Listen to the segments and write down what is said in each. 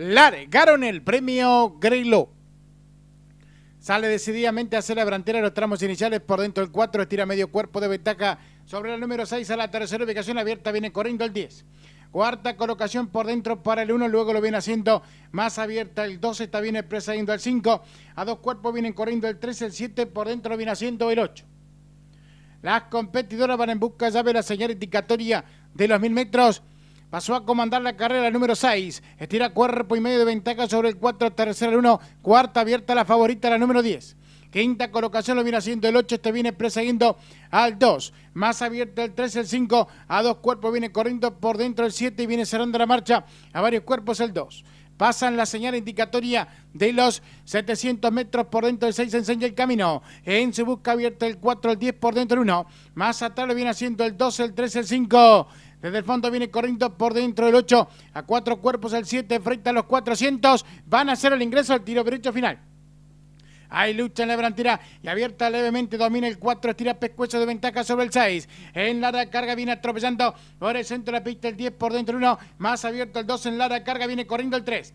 largaron el premio Greylo. Sale decididamente hacer la delantera de los tramos iniciales por dentro el 4, estira medio cuerpo de ventaja sobre el número 6 a la tercera ubicación abierta, viene corriendo el 10. Cuarta colocación por dentro para el 1, luego lo viene haciendo más abierta el 2, está bien expresa yendo al 5, a dos cuerpos vienen corriendo el 3, el 7 por dentro viene haciendo el 8. Las competidoras van en busca ya de la señal indicatoria de los 1000 metros pasó a comandar la carrera número 6. Estira cuerpo y medio de ventaja sobre el 4, tercera el 1, cuarta abierta la favorita, la número 10. Quinta colocación lo viene haciendo el 8, este viene perseguiendo al 2. Más abierta el 3, el 5, a dos cuerpos viene corriendo por dentro el 7 y viene cerrando la marcha a varios cuerpos el 2 pasan la señal indicatoria de los 700 metros por dentro del 6, enseña el camino. En su busca abierta el 4, el 10 por dentro el 1. Más atrás lo viene haciendo el 2, el 3, el 5. Desde el fondo viene corriendo por dentro el 8. A cuatro cuerpos el 7 frente a los 400. Van a hacer el ingreso al tiro derecho final. Hay lucha en la delantera y abierta levemente domina el 4, estira pescuezo de ventaja sobre el 6. En la carga viene atropellando por el centro de la pista el 10 por dentro el 1, más abierto el 2 en la carga viene corriendo el 3.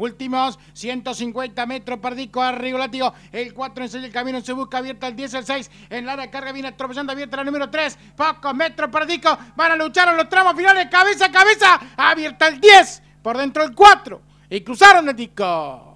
Últimos 150 metros, Perdico arriba, látigo. El 4 enseña el camino, se busca abierta el 10, el 6. En la de carga viene atropellando abierta la número 3. Pocos metros, Perdico. Van a luchar en los tramos finales, cabeza a cabeza. Abierta el 10. Por dentro el 4. Y cruzaron el disco.